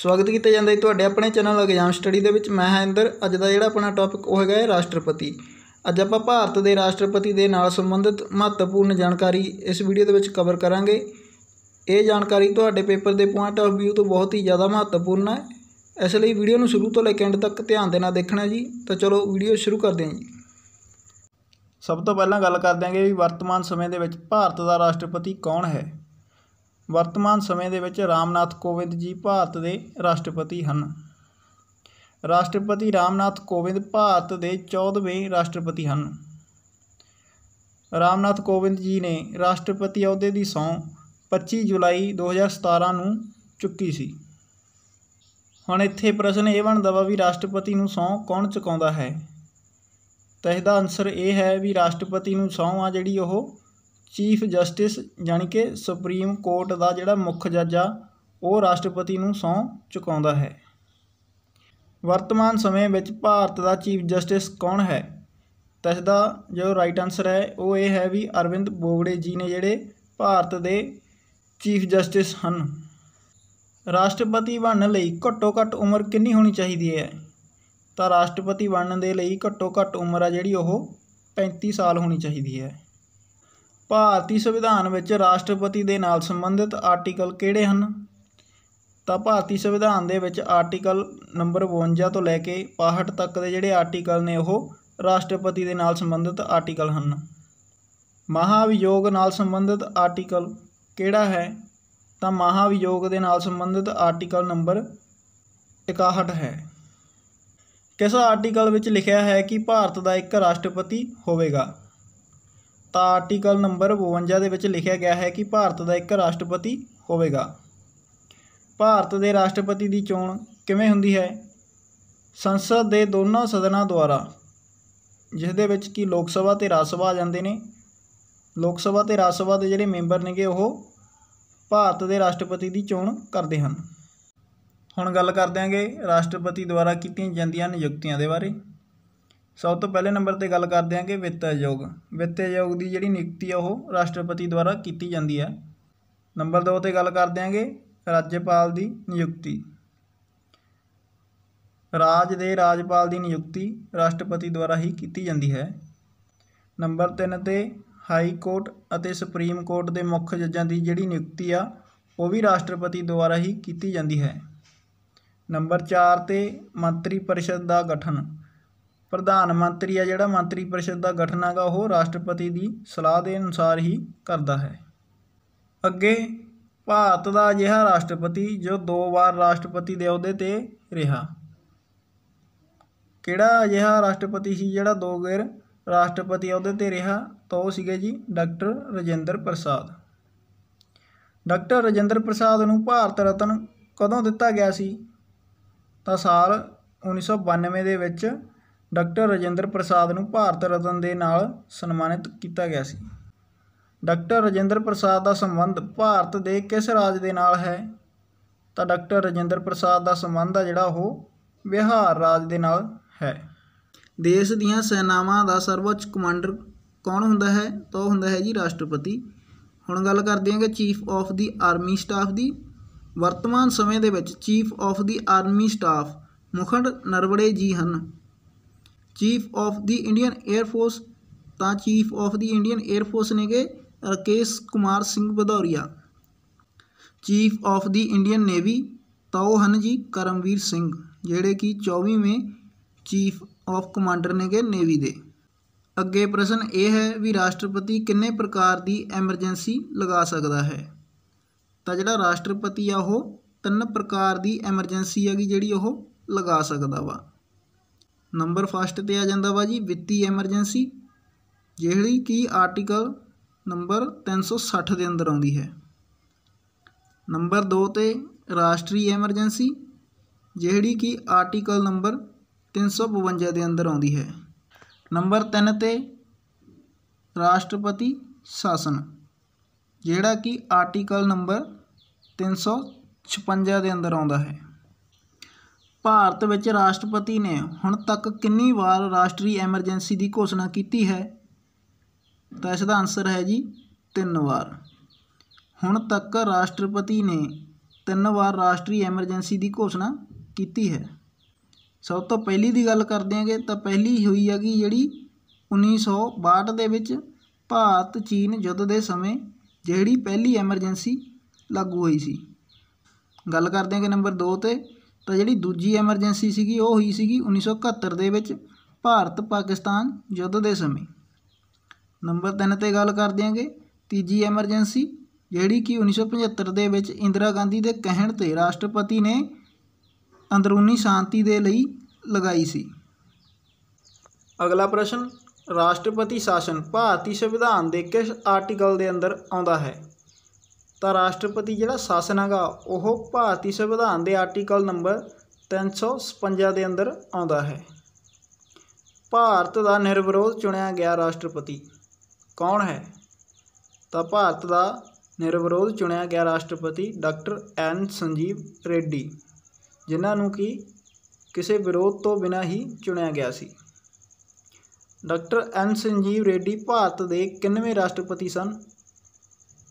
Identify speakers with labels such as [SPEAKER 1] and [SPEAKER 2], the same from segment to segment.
[SPEAKER 1] ਸਵਾਗਤ ਕੀਤਾ ਜਾਂਦਾ ਹੈ ਤੁਹਾਡੇ ਆਪਣੇ ਚੈਨਲ ਐਗਜ਼ਾਮ ਸਟੱਡੀ ਦੇ ਵਿੱਚ ਮੈਂ ਹਾਂ ਇੰਦਰ ਅੱਜ ਦਾ ਜਿਹੜਾ ਆਪਣਾ ਟੌਪਿਕ ਉਹ ਹੈਗਾ ਹੈ ਰਾਸ਼ਟਰਪਤੀ ਅੱਜ ਆਪਾਂ ਭਾਰਤ ਦੇ ਰਾਸ਼ਟਰਪਤੀ ਦੇ ਨਾਲ ਸੰਬੰਧਿਤ ਮਹੱਤਵਪੂਰਨ ਜਾਣਕਾਰੀ ਇਸ ਵੀਡੀਓ ਦੇ ਵਿੱਚ ਕਵਰ ਕਰਾਂਗੇ ਇਹ ਜਾਣਕਾਰੀ ਤੁਹਾਡੇ ਪੇਪਰ ਦੇ ਪੁਆਇੰਟ ਆਫ View ਤੋਂ ਬਹੁਤ ਹੀ ਜ਼ਿਆਦਾ ਮਹੱਤਵਪੂਰਨ ਹੈ ਇਸ ਲਈ ਵੀਡੀਓ ਨੂੰ ਸ਼ੁਰੂ ਤੋਂ ਲੈ ਕੇ ਐਂਡ ਤੱਕ ਧਿਆਨ ਦੇ ਨਾਲ ਦੇਖਣਾ ਜੀ ਤਾਂ ਚਲੋ ਵੀਡੀਓ ਸ਼ੁਰੂ ਕਰਦੇ ਹਾਂ ਜੀ ਸਭ ਤੋਂ ਪਹਿਲਾਂ ਗੱਲ ਕਰਦੇ ਹਾਂਗੇ ਵੀ ਵਰਤਮਾਨ ਸਮੇਂ ਦੇ ਵਿੱਚ ਭਾਰਤ ਦਾ ਰਾਸ਼ਟਰਪਤੀ ਕੌਣ ਹੈ ਵਰਤਮਾਨ ਸਮੇਂ ਦੇ ਵਿੱਚ ਰਾਮਨਾਥ ਕੋਵਿੰਦ ਜੀ ਭਾਰਤ ਦੇ ਰਾਸ਼ਟਰਪਤੀ ਹਨ ਰਾਸ਼ਟਰਪਤੀ ਰਾਮਨਾਥ ਕੋਵਿੰਦ ਭਾਰਤ ਦੇ 14ਵੇਂ ਰਾਸ਼ਟਰਪਤੀ ਹਨ ਰਾਮਨਾਥ ਕੋਵਿੰਦ ਜੀ ਨੇ ਰਾਸ਼ਟਰਪਤੀ ਅਹੁਦੇ ਦੀ ਸਹੁੰ 25 ਜੁਲਾਈ 2017 ਨੂੰ ਚੁੱਕੀ ਸੀ ਹੁਣ ਇੱਥੇ ਪ੍ਰਸ਼ਨ ਇਹ ਬਣਦਾ ਵਾ ਵੀ ਰਾਸ਼ਟਰਪਤੀ ਨੂੰ ਸਹੁੰ ਕੌਣ ਚੁਕਾਉਂਦਾ ਹੈ ਤਾਂ ਇਹਦਾ ਆਨਸਰ ਇਹ ਹੈ ਵੀ ਰਾਸ਼ਟਰਪਤੀ ਨੂੰ ਸਹੁੰ ਆ ਜਿਹੜੀ ਉਹ ਚੀਫ ਜਸਟਿਸ ਯਾਨੀ ਕਿ ਸੁਪਰੀਮ ਕੋਰਟ ਦਾ ਜਿਹੜਾ ਮੁੱਖ ਜੱਜ ਆ ਉਹ ਰਾਸ਼ਟਰਪਤੀ ਨੂੰ ਸੌਂ ਚੁਕਾਉਂਦਾ ਹੈ ਵਰਤਮਾਨ ਸਮੇਂ ਵਿੱਚ ਭਾਰਤ ਦਾ ਚੀਫ ਜਸਟਿਸ ਕੌਣ ਹੈ ਤਾਂ ਇਸ ਦਾ ਜੋ ਰਾਈਟ ਆਨਸਰ ਹੈ ਉਹ ਇਹ ਹੈ ਵੀ ਅਰਵਿੰਦ ਬੋਗੜੇ ਜੀ ਨੇ ਜਿਹੜੇ ਭਾਰਤ ਦੇ ਚੀਫ ਜਸਟਿਸ ਹਨ ਰਾਸ਼ਟਰਪਤੀ ਬਣਨ ਲਈ ਘੱਟੋ ਘੱਟ ਉਮਰ ਕਿੰਨੀ ਹੋਣੀ ਚਾਹੀਦੀ ਹੈ ਤਾਂ ਰਾਸ਼ਟਰਪਤੀ ਬਣਨ ਦੇ ਲਈ ਘੱਟੋ ਘੱਟ ਉਮਰ ਆ ਜਿਹੜੀ ਉਹ 35 ਸਾਲ ਹੋਣੀ ਚਾਹੀਦੀ ਹੈ ਭਾਰਤੀ ਸੰਵਿਧਾਨ ਵਿੱਚ ਰਾਸ਼ਟਰਪਤੀ ਦੇ ਨਾਲ ਸੰਬੰਧਿਤ ਆਰਟੀਕਲ ਕਿਹੜੇ ਹਨ ਤਾਂ ਭਾਰਤੀ ਸੰਵਿਧਾਨ ਦੇ ਵਿੱਚ ਆਰਟੀਕਲ ਨੰਬਰ 52 ਤੋਂ ਲੈ ਕੇ 65 ਤੱਕ ਦੇ ਜਿਹੜੇ ਆਰਟੀਕਲ ਨੇ ਉਹ ਰਾਸ਼ਟਰਪਤੀ ਦੇ ਨਾਲ ਸੰਬੰਧਿਤ ਆਰਟੀਕਲ ਹਨ ਮਹਾਵਿਯੋਗ ਨਾਲ ਸੰਬੰਧਿਤ ਆਰਟੀਕਲ ਕਿਹੜਾ ਹੈ ਤਾਂ ਮਹਾਵਿਯੋਗ ਦੇ ਨਾਲ ਸੰਬੰਧਿਤ ਆਰਟੀਕਲ ਨੰਬਰ 61 ਹੈ ਕਿਸ ਆਰਟੀਕਲ ਵਿੱਚ ਲਿਖਿਆ ਹੈ ਕਿ ਭਾਰਤ ਦਾ ਇੱਕ ਰਾਸ਼ਟਰਪਤੀ ਹੋਵੇਗਾ ਤਾਂ ਆਰਟੀਕਲ ਨੰਬਰ 52 ਦੇ ਵਿੱਚ ਲਿਖਿਆ ਗਿਆ ਹੈ ਕਿ ਭਾਰਤ ਦਾ ਇੱਕ ਰਾਸ਼ਟਰਪਤੀ ਹੋਵੇਗਾ ਭਾਰਤ ਦੇ ਰਾਸ਼ਟਰਪਤੀ ਦੀ ਚੋਣ ਕਿਵੇਂ ਹੁੰਦੀ ਹੈ ਸੰਸਦ ਦੇ ਦੋਨਾਂ ਸਦਨਾਂ ਦੁਆਰਾ ਜਿਸ ਦੇ ਵਿੱਚ ਕਿ ਲੋਕ ਸਭਾ ਤੇ ਰਾਜ ਸਭਾ ਆ ਜਾਂਦੇ ਨੇ ਲੋਕ ਸਭਾ ਤੇ ਰਾਜ ਸਭਾ ਦੇ ਜਿਹੜੇ ਮੈਂਬਰ ਨੇਗੇ ਉਹ ਭਾਰਤ ਦੇ ਰਾਸ਼ਟਰਪਤੀ ਦੀ ਚੋਣ ਕਰਦੇ ਹਨ ਹੁਣ ਗੱਲ ਕਰਦੇ ਹਾਂਗੇ ਰਾਸ਼ਟਰਪਤੀ ਦੁਆਰਾ ਕੀਤੀਆਂ ਜਾਂਦੀਆਂ ਨਿਯੁਕਤੀਆਂ ਦੇ ਬਾਰੇ ਸਭ ਤੋਂ ਪਹਿਲੇ ਨੰਬਰ ਤੇ ਗੱਲ ਕਰਦੇ ਹਾਂ ਕਿ ਵਿੱਤ ਆਯੋਗ ਵਿੱਤ ਆਯੋਗ ਦੀ ਜਿਹੜੀ ਨਿਯੁਕਤੀ ਆ ਉਹ ਰਾਸ਼ਟਰਪਤੀ ਦੁਆਰਾ ਕੀਤੀ ਜਾਂਦੀ ਹੈ ਨੰਬਰ 2 ਤੇ ਗੱਲ ਕਰਦੇ ਹਾਂਗੇ ਰਾਜਪਾਲ ਦੀ ਨਿਯੁਕਤੀ ਰਾਜ ਦੇ ਰਾਜਪਾਲ ਦੀ ਨਿਯੁਕਤੀ ਰਾਸ਼ਟਰਪਤੀ ਦੁਆਰਾ ਹੀ ਕੀਤੀ ਜਾਂਦੀ ਹੈ ਨੰਬਰ 3 ਤੇ ਹਾਈ ਕੋਰਟ ਅਤੇ ਸੁਪਰੀਮ ਕੋਰਟ ਦੇ ਮੁੱਖ ਜੱਜਾਂ ਦੀ ਜਿਹੜੀ ਨਿਯੁਕਤੀ ਆ ਉਹ ਵੀ ਰਾਸ਼ਟਰਪਤੀ ਦੁਆਰਾ ਹੀ ਕੀਤੀ ਜਾਂਦੀ ਹੈ ਨੰਬਰ 4 ਤੇ ਮੰਤਰੀ ਪਰਿਸ਼ਦ ਦਾ ਗਠਨ ਪ੍ਰਧਾਨ ਮੰਤਰੀ ਆ ਜਿਹੜਾ ਮੰਤਰੀ ਪਰਿਸ਼ਦ ਦਾ ਗਠਨ ਹੈਗਾ ਉਹ ਰਾਸ਼ਟਰਪਤੀ ਦੀ ਸਲਾਹ ਦੇ ਅਨੁਸਾਰ ਹੀ ਕਰਦਾ ਹੈ ਅੱਗੇ ਭਾਰਤ ਦਾ ਅਜਿਹਾ ਰਾਸ਼ਟਰਪਤੀ ਜੋ ਦੋ ਵਾਰ ਰਾਸ਼ਟਰਪਤੀ ਦੇ ਅਹੁਦੇ ਤੇ ਰਿਹਾ ਕਿਹੜਾ ਅਜਿਹਾ ਰਾਸ਼ਟਰਪਤੀ ਸੀ ਜਿਹੜਾ ਦੋ ਗੇਰ ਰਾਸ਼ਟਰਪਤੀ ਅਹੁਦੇ ਤੇ ਰਿਹਾ ਤਾਂ ਉਹ ਸੀਗੇ ਜੀ ਡਾਕਟਰ ਰਜਿੰਦਰ ਪ੍ਰਸਾਦ ਡਾਕਟਰ ਰਜਿੰਦਰ ਪ੍ਰਸਾਦ ਨੂੰ ਭਾਰਤ ਰਤਨ ਕਦੋਂ ਦਿੱਤਾ ਗਿਆ ਸੀ ਤਾਂ ਸਾਲ 1992 ਦੇ ਵਿੱਚ ਡਾਕਟਰ ਰਜਿੰਦਰ ਪ੍ਰਸਾਦ ਨੂੰ ਭਾਰਤ ਰਤਨ ਦੇ ਨਾਲ ਸਨਮਾਨਿਤ ਕੀਤਾ ਗਿਆ ਸੀ ਡਾਕਟਰ ਰਜਿੰਦਰ ਪ੍ਰਸਾਦ ਦਾ ਸੰਬੰਧ ਭਾਰਤ ਦੇ ਕਿਸ ਰਾਜ ਦੇ ਨਾਲ ਹੈ ਤਾਂ ਡਾਕਟਰ ਰਜਿੰਦਰ ਪ੍ਰਸਾਦ ਦਾ ਸੰਬੰਧ ਆ ਜਿਹੜਾ ਉਹ ਬਿਹਾਰ ਰਾਜ ਦੇ ਨਾਲ ਹੈ ਦੇਸ਼ ਦੀਆਂ ਸੈਨਾਵਾਂ ਦਾ ਸਰਵਉੱਚ ਕਮਾਂਡਰ ਕੌਣ ਹੁੰਦਾ ਹੈ ਤਾਂ ਉਹ ਹੁੰਦਾ ਹੈ ਜੀ ਰਾਸ਼ਟਰਪਤੀ ਹੁਣ ਗੱਲ ਕਰਦੇ ਹਾਂ ਕਿ chief of the army staff ਦੀ ਵਰਤਮਾਨ ਸਮੇਂ ਦੇ ਵਿੱਚ chief of the army staff Mukund Naravane ji ਹਨ chief of the Indian air force ता chief of the Indian air force ने के Rakesh Kumar Singh Bhadauria chief of the Indian navy तो हैं जी करमवीर सिंह ਜਿਹੜੇ ਕਿ 24ਵੇਂ ਚੀਫ ਆਫ ਕਮਾਂਡਰ ਨੇਗੇ ਨੇਵੀ ਦੇ ਅੱਗੇ ਪ੍ਰਸ਼ਨ ਇਹ ਹੈ ਵੀ ਰਾਸ਼ਟਰਪਤੀ ਕਿੰਨੇ ਪ੍ਰਕਾਰ ਦੀ ਐਮਰਜੈਂਸੀ ਲਗਾ ਸਕਦਾ ਹੈ ਤਾਂ ਜਿਹੜਾ ਰਾਸ਼ਟਰਪਤੀ ਆ ਉਹ ਤਿੰਨ ਪ੍ਰਕਾਰ ਦੀ ਐਮਰਜੈਂਸੀ ਹੈਗੀ ਜਿਹੜੀ ਉਹ ਲਗਾ ਸਕਦਾ ਵਾ ਨੰਬਰ ਫਸਟ ਤੇ ਆ ਜਾਂਦਾ ਵਾ ਜੀ ਵਿੱਤੀ ਐਮਰਜੈਂਸੀ ਜਿਹੜੀ ਕਿ ਆਰਟੀਕਲ ਨੰਬਰ 360 ਦੇ ਅੰਦਰ ਆਉਂਦੀ ਹੈ ਨੰਬਰ 2 ਤੇ ਰਾਸ਼ਟਰੀ ਐਮਰਜੈਂਸੀ ਜਿਹੜੀ ਕਿ ਆਰਟੀਕਲ ਨੰਬਰ 352 ਦੇ ਅੰਦਰ ਆਉਂਦੀ ਹੈ ਨੰਬਰ 3 ਤੇ ਰਾਸ਼ਟਰਪਤੀ ਸ਼ਾਸਨ ਜਿਹੜਾ ਕਿ ਆਰਟੀਕਲ ਨੰਬਰ 356 ਦੇ ਅੰਦਰ ਆਉਂਦਾ ਹੈ ਭਾਰਤ ਵਿੱਚ ਰਾਸ਼ਟਰਪਤੀ ਨੇ ਹੁਣ ਤੱਕ ਕਿੰਨੀ ਵਾਰ ਰਾਸ਼ਟਰੀ ਐਮਰਜੈਂਸੀ ਦੀ ਘੋਸ਼ਣਾ ਕੀਤੀ ਹੈ ਤਾਂ ਇਸ ਦਾ ਆਨਸਰ ਹੈ ਜੀ ਤਿੰਨ ਵਾਰ ਹੁਣ ਤੱਕ ਰਾਸ਼ਟਰਪਤੀ ਨੇ ਤਿੰਨ ਵਾਰ ਰਾਸ਼ਟਰੀ ਐਮਰਜੈਂਸੀ ਦੀ ਘੋਸ਼ਣਾ ਕੀਤੀ ਹੈ ਸਭ ਤੋਂ ਪਹਿਲੀ ਦੀ ਗੱਲ ਕਰਦੇ ਹਾਂਗੇ ਤਾਂ ਪਹਿਲੀ ਹੋਈ ਹੈਗੀ ਜਿਹੜੀ 1962 ਦੇ ਵਿੱਚ ਭਾਰਤ ਚੀਨ ਯੁੱਧ ਦੇ ਸਮੇਂ ਜਿਹੜੀ ਪਹਿਲੀ ਐਮਰਜੈਂਸੀ ਲਾਗੂ ਹੋਈ ਸੀ ਗੱਲ ਕਰਦੇ ਹਾਂਗੇ ਨੰਬਰ 2 ਤੇ ਤਾਂ ਜਿਹੜੀ ਦੂਜੀ ਐਮਰਜੈਂਸੀ ਸੀਗੀ ਉਹ ਹੋਈ ਸੀਗੀ 1971 ਦੇ ਵਿੱਚ ਭਾਰਤ ਪਾਕਿਸਤਾਨ ਯੁੱਧ ਦੇ ਸਮੇਂ ਨੰਬਰ 3 ਤੇ ਗੱਲ ਕਰ ਦਿਆਂਗੇ ਤੀਜੀ ਐਮਰਜੈਂਸੀ ਜਿਹੜੀ ਕਿ 1975 ਦੇ ਵਿੱਚ ਇੰਦਰਾ ਗਾਂਧੀ ਦੇ ਕਹਿਣ ਤੇ ਰਾਸ਼ਟਰਪਤੀ ਨੇ ਅੰਦਰੂਨੀ ਸ਼ਾਂਤੀ ਦੇ ਲਈ ਲਗਾਈ ਸੀ ਅਗਲਾ ਪ੍ਰਸ਼ਨ ਰਾਸ਼ਟਰਪਤੀ ਸ਼ਾਸਨ ਭਾਰਤੀ ਸੰਵਿਧਾਨ ਦੇ ਕਿਸ ਆਰਟੀਕਲ ਦੇ ਅੰਦਰ ਆਉਂਦਾ ਹੈ ਤਾਂ ਰਾਸ਼ਟਰਪਤੀ ਜਿਹੜਾ ਸ਼ਾਸਨ ਹੈਗਾ ਉਹ ਭਾਰਤੀ ਸੰਵਿਧਾਨ ਦੇ ਆਰਟੀਕਲ ਨੰਬਰ 356 ਦੇ ਅੰਦਰ ਆਉਂਦਾ ਹੈ ਭਾਰਤ ਦਾ ਨਿਰਵਿਰੋਧ ਚੁਣਿਆ ਗਿਆ ਰਾਸ਼ਟਰਪਤੀ ਕੌਣ ਹੈ ਤਾਂ ਭਾਰਤ ਦਾ ਨਿਰਵਿਰੋਧ ਚੁਣਿਆ ਗਿਆ ਰਾਸ਼ਟਰਪਤੀ ਡਾਕਟਰ ਐਨ ਸੰਜੀਵ ਰੈਡੀ ਜਿਨ੍ਹਾਂ ਨੂੰ ਕਿ ਕਿਸੇ ਵਿਰੋਧ ਤੋਂ ਬਿਨਾਂ ਹੀ ਚੁਣਿਆ ਗਿਆ ਸੀ ਡਾਕਟਰ ਐਨ ਸੰਜੀਵ ਰੈਡੀ ਭਾਰਤ ਦੇ 91ਵੇਂ ਰਾਸ਼ਟਰਪਤੀ ਸਨ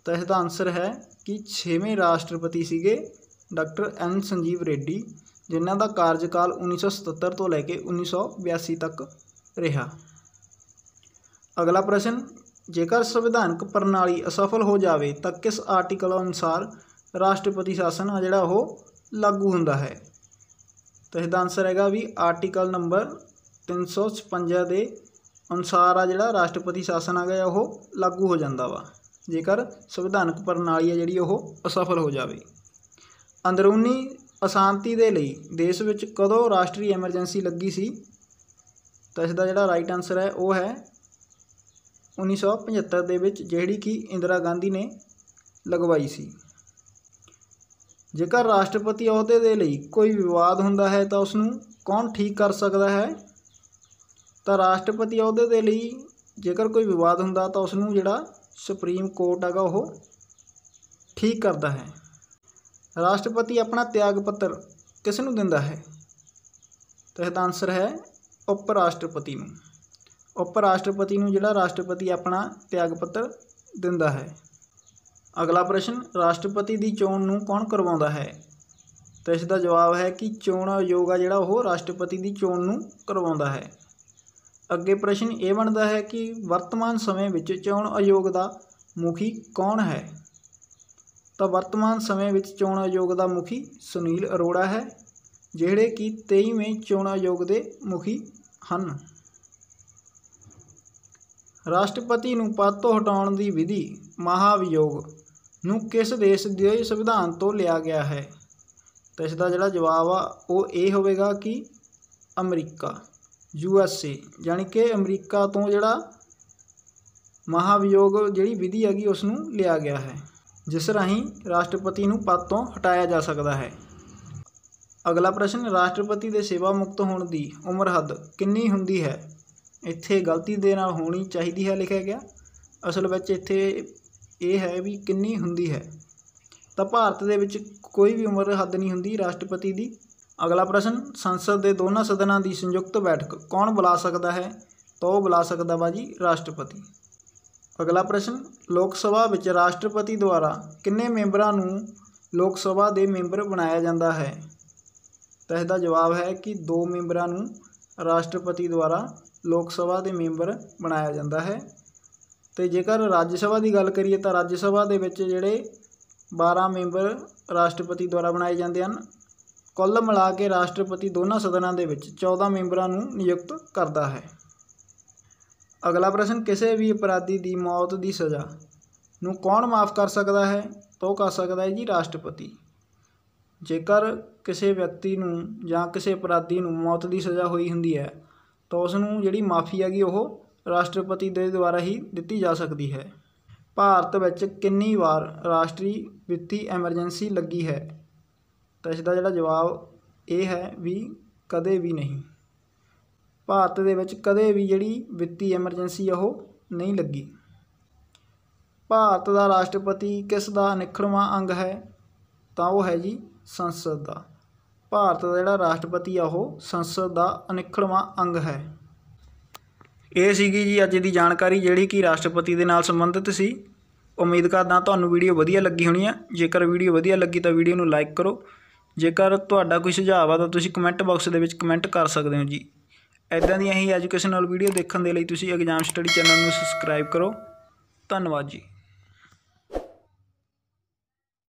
[SPEAKER 1] ਤਾਂ ਦਾ ਆਨਸਰ ਹੈ ਕਿ 6ਵੇਂ ਰਾਸ਼ਟਰਪਤੀ ਸੀਗੇ ਡਾਕਟਰ ਐਨ ਸੰਜੀਵ ਰੈਡੀ ਜਿਨ੍ਹਾਂ ਦਾ ਕਾਰਜਕਾਲ 1977 ਤੋਂ ਲੈ ਕੇ 1982 ਤੱਕ ਰਿਹਾ ਅਗਲਾ ਪ੍ਰਸ਼ਨ ਜੇਕਰ ਸੰਵਿਧਾਨਕ ਪ੍ਰਣਾਲੀ ਅਸਫਲ ਹੋ ਜਾਵੇ ਤਾਂ ਕਿਸ ਆਰਟੀਕਲ ਅਨੁਸਾਰ ਰਾਸ਼ਟਰਪਤੀ ਸ਼ਾਸਨ ਆ ਜਿਹੜਾ ਉਹ ਲਾਗੂ ਹੁੰਦਾ ਹੈ ਤਾਂ ਇਹਦਾ ਆਨਸਰ ਹੈਗਾ ਵੀ ਆਰਟੀਕਲ ਨੰਬਰ 356 ਦੇ ਅਨੁਸਾਰ ਆ ਜਿਹੜਾ ਰਾਸ਼ਟਰਪਤੀ ਸ਼ਾਸਨ ਆ ਗਿਆ ਉਹ ਲਾਗੂ ਹੋ ਜਾਂਦਾ ਵਾ ਜੇਕਰ ਸੰਵਿਧਾਨਕ ਪ੍ਰਣਾਲੀ ਹੈ ਜਿਹੜੀ ਉਹ ਅਸਫਲ ਹੋ ਜਾਵੇ ਅੰਦਰੂਨੀ ਅਸ਼ਾਂਤੀ ਦੇ ਲਈ ਦੇਸ਼ ਵਿੱਚ ਕਦੋਂ ਰਾਸ਼ਟਰੀ ਐਮਰਜੈਂਸੀ ਲੱਗੀ ਸੀ ਤਾਂ ਇਸ ਦਾ ਜਿਹੜਾ ਰਾਈਟ ਆਨਸਰ ਹੈ ਉਹ ਹੈ 1975 ਦੇ ਵਿੱਚ ਜਿਹੜੀ ਕਿ ਇੰਦਰਾ ਗਾਂਧੀ ਨੇ ਲਗਵਾਈ ਸੀ ਜੇਕਰ ਰਾਸ਼ਟਰਪਤੀ ਅਹੁਦੇ ਦੇ ਲਈ ਕੋਈ ਵਿਵਾਦ ਹੁੰਦਾ ਹੈ ਤਾਂ ਉਸ ਨੂੰ ਕੌਣ ਠੀਕ ਕਰ ਸਕਦਾ ਹੈ ਤਾਂ ਰਾਸ਼ਟਰਪਤੀ ਅਹੁਦੇ ਦੇ ਲਈ ਜੇਕਰ ਕੋਈ ਵਿਵਾਦ ਹੁੰਦਾ ਤਾਂ ਉਸ ਨੂੰ ਜਿਹੜਾ ਸੁਪਰੀਮ ਕੋਰਟ ਹੈਗਾ ਉਹ ਠੀਕ ਕਰਦਾ ਹੈ ਰਾਸ਼ਟਰਪਤੀ ਆਪਣਾ ਤਿਆਗ ਪੱਤਰ ਕਿਸ ਨੂੰ ਦਿੰਦਾ ਹੈ ਤਾਂ ਇਹਦਾ ਆਨਸਰ ਹੈ ਉਪ ਰਾਸ਼ਟਰਪਤੀ ਨੂੰ ਉਪ ਰਾਸ਼ਟਰਪਤੀ ਨੂੰ ਜਿਹੜਾ ਰਾਸ਼ਟਰਪਤੀ ਆਪਣਾ ਤਿਆਗ ਪੱਤਰ ਦਿੰਦਾ ਹੈ ਅਗਲਾ ਪ੍ਰਸ਼ਨ ਰਾਸ਼ਟਰਪਤੀ ਦੀ ਚੋਣ ਨੂੰ ਕੌਣ ਕਰਵਾਉਂਦਾ ਹੈ ਤਾਂ ਇਸ ਦਾ ਜਵਾਬ ਹੈ ਕਿ ਚੋਣ ਆਯੋਗ ਆ ਜਿਹੜਾ ਉਹ ਰਾਸ਼ਟਰਪਤੀ ਦੀ ਚੋਣ ਨੂੰ ਕਰਵਾਉਂਦਾ ਹੈ ਅੱਗੇ ਪ੍ਰਸ਼ਨ ਇਹ ਬਣਦਾ ਹੈ ਕਿ ਵਰਤਮਾਨ ਸਮੇਂ ਵਿੱਚ ਚੋਣ ਆਯੋਗ ਦਾ ਮੁਖੀ ਕੌਣ ਹੈ ਤਾਂ ਵਰਤਮਾਨ ਸਮੇਂ ਵਿੱਚ ਚੋਣ ਆਯੋਗ ਦਾ ਮੁਖੀ ਸੁਨੀਲ ਅਰੋੜਾ ਹੈ ਜਿਹੜੇ ਕਿ 23ਵੇਂ ਚੋਣ ਆਯੋਗ ਦੇ ਮੁਖੀ ਹਨ ਰਾਸ਼ਟਰਪਤੀ ਨੂੰ ਪਦ ਤੋਂ ਹਟਾਉਣ ਦੀ ਵਿਧੀ ਮਹਾਵਿਯੋਗ ਨੂੰ ਕਿਸ ਦੇਸ਼ ਦੇ ਸੰਵਿਧਾਨ ਤੋਂ ਲਿਆ ਗਿਆ ਹੈ ਤਾਂ ਇਸ ਦਾ ਜਿਹੜਾ ਜਵਾਬ ਆ ਉਹ ਇਹ ਹੋਵੇਗਾ ਕਿ ਅਮਰੀਕਾ ਯੂ ਐਸ ਏ ਯਾਨੀ ਕਿ ਅਮਰੀਕਾ ਤੋਂ ਜਿਹੜਾ ਮਹਾਵਿਯੋਗ ਜਿਹੜੀ ਵਿਧੀ ਹੈਗੀ ਉਸ ਨੂੰ ਲਿਆ ਗਿਆ ਹੈ ਜਿਸ ਰਾਹੀਂ ਰਾਸ਼ਟਰਪਤੀ ਨੂੰ ਪਦ ਤੋਂ ਹਟਾਇਆ ਜਾ ਸਕਦਾ ਹੈ ਅਗਲਾ ਪ੍ਰਸ਼ਨ ਰਾਸ਼ਟਰਪਤੀ ਦੇ ਸੇਵਾ ਮੁਕਤ ਹੋਣ ਦੀ ਉਮਰ ਹੱਦ ਕਿੰਨੀ ਹੁੰਦੀ ਹੈ ਇੱਥੇ ਗਲਤੀ ਦੇ ਨਾਲ ਹੋਣੀ ਚਾਹੀਦੀ ਹੈ ਲਿਖਿਆ ਗਿਆ ਅਸਲ ਵਿੱਚ ਇੱਥੇ ਇਹ ਹੈ ਵੀ ਕਿੰਨੀ ਹੁੰਦੀ ਹੈ ਤਾਂ ਭਾਰਤ ਦੇ ਵਿੱਚ ਕੋਈ ਵੀ ਉਮਰ ਹੱਦ ਨਹੀਂ ਹੁੰਦੀ ਰਾਸ਼ਟਰਪਤੀ ਦੀ ਅਗਲਾ ਪ੍ਰਸ਼ਨ ਸੰਸਦ ਦੇ ਦੋਨਾਂ ਸਦਨਾਂ ਦੀ ਸੰਯੁਕਤ ਬੈਠਕ ਕੌਣ ਬੁਲਾ ਸਕਦਾ ਹੈ ਤਾਂ ਉਹ ਬੁਲਾ ਸਕਦਾ ਬਾਜੀ ਰਾਸ਼ਟਰਪਤੀ ਅਗਲਾ ਪ੍ਰਸ਼ਨ ਲੋਕ ਸਭਾ ਵਿੱਚ ਰਾਸ਼ਟਰਪਤੀ ਦੁਆਰਾ ਕਿੰਨੇ ਮੈਂਬਰਾਂ ਨੂੰ ਲੋਕ ਸਭਾ ਦੇ ਮੈਂਬਰ ਬਣਾਇਆ ਜਾਂਦਾ ਹੈ ਤਾਂ ਇਹਦਾ ਜਵਾਬ ਹੈ ਕਿ ਦੋ ਮੈਂਬਰਾਂ ਨੂੰ ਰਾਸ਼ਟਰਪਤੀ ਦੁਆਰਾ ਲੋਕ ਸਭਾ ਦੇ ਮੈਂਬਰ ਬਣਾਇਆ ਜਾਂਦਾ ਹੈ ਤੇ ਜੇਕਰ ਰਾਜ ਸਭਾ ਦੀ ਗੱਲ ਕਰੀਏ ਤਾਂ ਰਾਜ ਸਭਾ ਦੇ ਵਿੱਚ ਜਿਹੜੇ 12 ਮੈਂਬਰ ਰਾਸ਼ਟਰਪਤੀ ਦੁਆਰਾ ਬਣਾਏ ਜਾਂਦੇ ਹਨ ਕੁੱਲ ਮਿਲਾ ਕੇ ਰਾਸ਼ਟਰਪਤੀ ਦੋਨਾਂ ਸਦਨਾਂ ਦੇ ਵਿੱਚ 14 ਮੈਂਬਰਾਂ ਨੂੰ ਨਿਯੁਕਤ ਕਰਦਾ ਹੈ ਅਗਲਾ ਪ੍ਰਸ਼ਨ ਕਿਸੇ ਵੀ ਅਪਰਾਧੀ ਦੀ ਮੌਤ ਦੀ ਸਜ਼ਾ ਨੂੰ ਕੌਣ ਮਾਫ ਕਰ ਸਕਦਾ ਹੈ ਤੋ ਕਰ ਸਕਦਾ ਹੈ ਜੀ ਰਾਸ਼ਟਰਪਤੀ ਜੇਕਰ ਕਿਸੇ ਵਿਅਕਤੀ ਨੂੰ ਜਾਂ ਕਿਸੇ ਅਪਰਾਧੀ ਨੂੰ ਮੌਤ ਦੀ ਸਜ਼ਾ ਹੋਈ ਹੁੰਦੀ ਹੈ ਤਾਂ ਉਸ ਨੂੰ ਜਿਹੜੀ ਮਾਫੀ ਹੈਗੀ ਉਹ ਰਾਸ਼ਟਰਪਤੀ ਦੇ ਦੁਆਰਾ ਹੀ ਦਿੱਤੀ ਜਾ ਸਕਦੀ ਹੈ ਭਾਰਤ ਵਿੱਚ ਕਿੰਨੀ ਵਾਰ ਰਾਸ਼ਟਰੀ ਵਿੱਤੀ ਐਮਰਜੈਂਸੀ ਲੱਗੀ ਹੈ ਤਾਂ ਇਸ ਦਾ ਜਿਹੜਾ ਜਵਾਬ ਇਹ ਹੈ ਵੀ ਕਦੇ ਵੀ ਨਹੀਂ ਭਾਰਤ ਦੇ ਵਿੱਚ ਕਦੇ ਵੀ ਜਿਹੜੀ ਵਿੱਤੀ ਐਮਰਜੈਂਸੀ ਆ ਉਹ ਨਹੀਂ ਲੱਗੀ ਭਾਰਤ ਦਾ ਰਾਸ਼ਟਰਪਤੀ ਕਿਸ ਦਾ ਨਿਖੜਵਾ ਅੰਗ ਹੈ ਤਾਂ ਉਹ ਹੈ ਜੀ ਸੰਸਦ ਦਾ ਭਾਰਤ ਦਾ ਜਿਹੜਾ ਰਾਸ਼ਟਰਪਤੀ ਆ ਉਹ ਸੰਸਦ ਦਾ ਅਨਿਖੜਵਾ ਅੰਗ ਹੈ ਇਹ ਸੀਗੀ ਜੀ ਅੱਜ ਦੀ ਜਾਣਕਾਰੀ ਜਿਹੜੀ ਕਿ ਰਾਸ਼ਟਰਪਤੀ ਦੇ ਨਾਲ ਸੰਬੰਧਿਤ ਸੀ ਉਮੀਦ ਕਰਦਾ ਤੁਹਾਨੂੰ ਵੀਡੀਓ ਵਧੀਆ ਲੱਗੀ ਹੋਣੀ ਹੈ ਜੇਕਰ ਵੀਡੀਓ ਵਧੀਆ ਲੱਗੀ ਤਾਂ ਵੀਡੀਓ ਨੂੰ ਲਾਈਕ ਕਰੋ ਜੇਕਰ ਤੁਹਾਡਾ ਕੋਈ ਸੁਝਾਅ ਆ ਤਾਂ ਤੁਸੀਂ ਕਮੈਂਟ ਬਾਕਸ ਦੇ ਵਿੱਚ ਕਮੈਂਟ ਕਰ ਸਕਦੇ ਹੋ ਜੀ ਇਦਾਂ ਦੀਆਂ ਹੀ ਐਜੂਕੇਸ਼ਨਲ ਵੀਡੀਓ ਦੇਖਣ ਦੇ ਲਈ ਤੁਸੀਂ ਐਗਜ਼ਾਮ ਸਟੱਡੀ ਚੈਨਲ ਨੂੰ ਸਬਸਕ੍ਰਾਈਬ ਕਰੋ ਧੰਨਵਾਦ ਜੀ